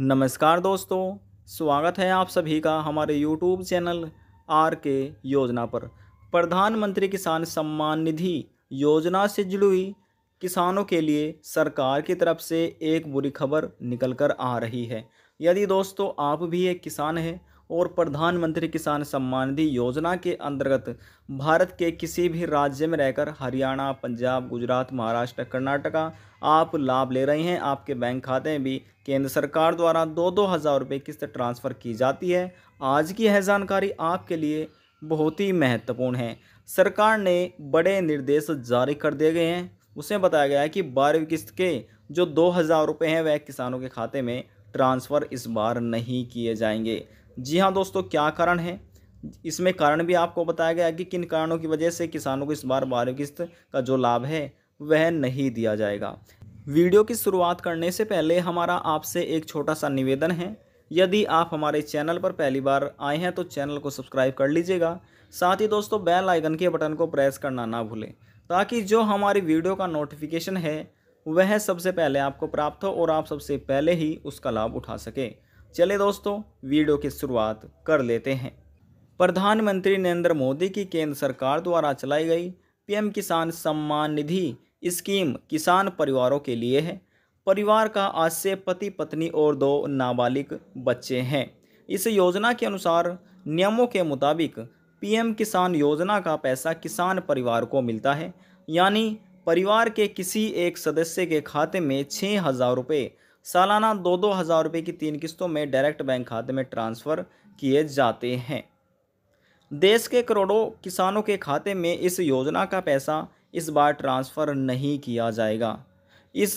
नमस्कार दोस्तों स्वागत है आप सभी का हमारे यूट्यूब चैनल आर के योजना पर प्रधानमंत्री किसान सम्मान निधि योजना से जुड़ी किसानों के लिए सरकार की तरफ से एक बुरी खबर निकल कर आ रही है यदि दोस्तों आप भी एक किसान हैं और प्रधानमंत्री किसान सम्मान निधि योजना के अंतर्गत भारत के किसी भी राज्य में रहकर हरियाणा पंजाब गुजरात महाराष्ट्र कर्नाटका आप लाभ ले रहे हैं आपके बैंक खाते में भी केंद्र सरकार द्वारा दो दो हज़ार रुपये किस्त ट्रांसफ़र की जाती है आज की यह जानकारी आपके लिए बहुत ही महत्वपूर्ण है सरकार ने बड़े निर्देश जारी कर दिए गए हैं उसमें बताया गया है कि बारहवीं किस्त के जो दो हज़ार रुपये हैं वह किसानों के खाते में ट्रांसफ़र इस बार नहीं किए जाएंगे जी हाँ दोस्तों क्या कारण है इसमें कारण भी आपको बताया गया कि किन कारणों की वजह से किसानों को इस बार बारह किस्त का जो लाभ है वह नहीं दिया जाएगा वीडियो की शुरुआत करने से पहले हमारा आपसे एक छोटा सा निवेदन है यदि आप हमारे चैनल पर पहली बार आए हैं तो चैनल को सब्सक्राइब कर लीजिएगा साथ ही दोस्तों बेल आइकन के बटन को प्रेस करना ना भूलें ताकि जो हमारी वीडियो का नोटिफिकेशन है वह सबसे पहले आपको प्राप्त हो और आप सबसे पहले ही उसका लाभ उठा सकें चले दोस्तों वीडियो की शुरुआत कर लेते हैं प्रधानमंत्री नरेंद्र मोदी की केंद्र सरकार द्वारा चलाई गई पीएम किसान सम्मान निधि स्कीम किसान परिवारों के लिए है परिवार का आज से पति पत्नी और दो नाबालिग बच्चे हैं इस योजना के अनुसार नियमों के मुताबिक पीएम किसान योजना का पैसा किसान परिवार को मिलता है यानी परिवार के किसी एक सदस्य के खाते में छः हज़ार रुपये सालाना दो दो हज़ार रुपये की तीन किस्तों में डायरेक्ट बैंक खाते में ट्रांसफ़र किए जाते हैं देश के करोड़ों किसानों के खाते में इस योजना का पैसा इस बार ट्रांसफ़र नहीं किया जाएगा इस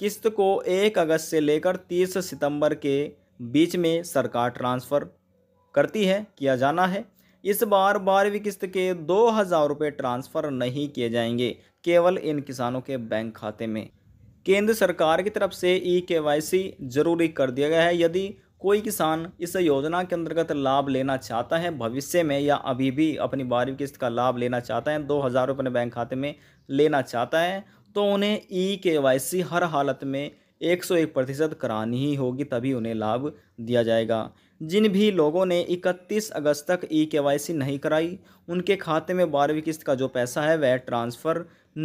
किस्त को एक अगस्त से लेकर तीस सितंबर के बीच में सरकार ट्रांसफ़र करती है किया जाना है इस बार बारहवीं किस्त के दो हज़ार रुपये ट्रांसफ़र नहीं किए जाएंगे केवल इन किसानों के बैंक खाते में केंद्र सरकार की तरफ से ई के जरूरी कर दिया गया है यदि कोई किसान इस योजना के अंतर्गत लाभ लेना चाहता है भविष्य में या अभी भी अपनी बारहवीं किस्त का लाभ लेना चाहता है दो हज़ार रुपये बैंक खाते में लेना चाहता है तो उन्हें ई के हर हालत में एक सौ एक प्रतिशत करानी ही होगी तभी उन्हें लाभ दिया जाएगा जिन भी लोगों ने 31 अगस्त तक ई के नहीं कराई उनके खाते में बारहवीं किस्त का जो पैसा है वह ट्रांसफ़र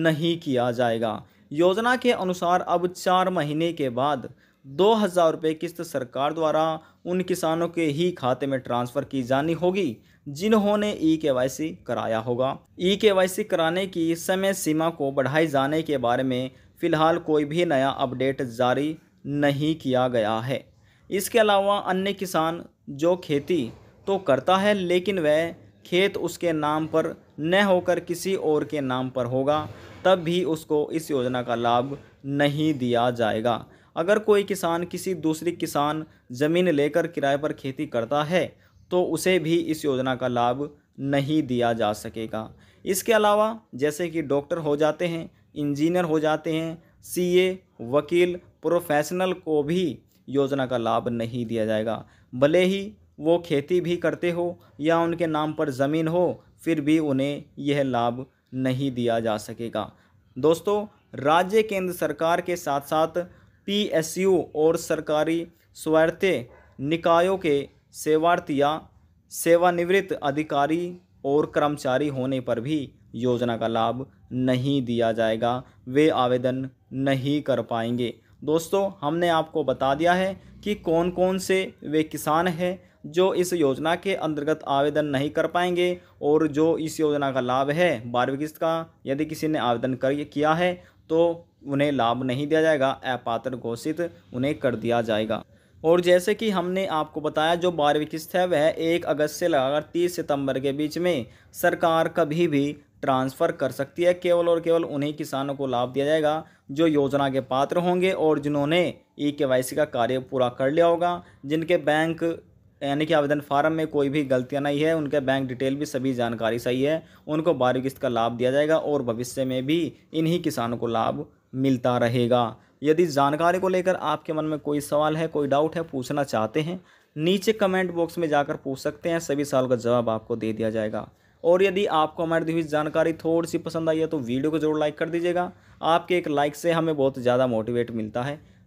नहीं किया जाएगा योजना के अनुसार अब चार महीने के बाद दो हज़ार रुपये किस्त सरकार द्वारा उन किसानों के ही खाते में ट्रांसफ़र की जानी होगी जिन्होंने ई के कराया होगा ई के कराने की समय सीमा को बढ़ाए जाने के बारे में फ़िलहाल कोई भी नया अपडेट जारी नहीं किया गया है इसके अलावा अन्य किसान जो खेती तो करता है लेकिन वह खेत उसके नाम पर न होकर किसी और के नाम पर होगा तब भी उसको इस योजना का लाभ नहीं दिया जाएगा अगर कोई किसान किसी दूसरी किसान ज़मीन लेकर किराए पर खेती करता है तो उसे भी इस योजना का लाभ नहीं दिया जा सकेगा इसके अलावा जैसे कि डॉक्टर हो जाते हैं इंजीनियर हो जाते हैं सीए, वकील प्रोफेशनल को भी योजना का लाभ नहीं दिया जाएगा भले ही वो खेती भी करते हो या उनके नाम पर ज़मीन हो फिर भी उन्हें यह लाभ नहीं दिया जा सकेगा दोस्तों राज्य केंद्र सरकार के साथ साथ पीएसयू और सरकारी स्वार्थ निकायों के सेवार्थ या सेवानिवृत्त अधिकारी और कर्मचारी होने पर भी योजना का लाभ नहीं दिया जाएगा वे आवेदन नहीं कर पाएंगे दोस्तों हमने आपको बता दिया है कि कौन कौन से वे किसान हैं जो इस योजना के अंतर्गत आवेदन नहीं कर पाएंगे और जो इस योजना का लाभ है बारहवीं किस्त का यदि किसी ने आवेदन कर किया है तो उन्हें लाभ नहीं दिया जाएगा अपात्र घोषित उन्हें कर दिया जाएगा और जैसे कि हमने आपको बताया जो बारहवीं किस्त है वह एक अगस्त से लगाकर तीस सितंबर के बीच में सरकार कभी भी ट्रांसफ़र कर सकती है केवल और केवल उन्हीं किसानों को लाभ दिया जाएगा जो योजना के पात्र होंगे और जिन्होंने ई के का कार्य पूरा कर लिया होगा जिनके बैंक यानी कि आवेदन फार्म में कोई भी गलतियाँ नहीं है उनके बैंक डिटेल भी सभी जानकारी सही है उनको बारहवीं किस्त का लाभ दिया जाएगा और भविष्य में भी इन्हीं किसानों को लाभ मिलता रहेगा यदि जानकारी को लेकर आपके मन में कोई सवाल है कोई डाउट है पूछना चाहते हैं नीचे कमेंट बॉक्स में जाकर पूछ सकते हैं सभी सवाल का जवाब आपको दे दिया जाएगा और यदि आपको हमारी दी हुई जानकारी थोड़ी सी पसंद आई है तो वीडियो को जरूर लाइक कर दीजिएगा आपके एक लाइक से हमें बहुत ज़्यादा मोटिवेट मिलता है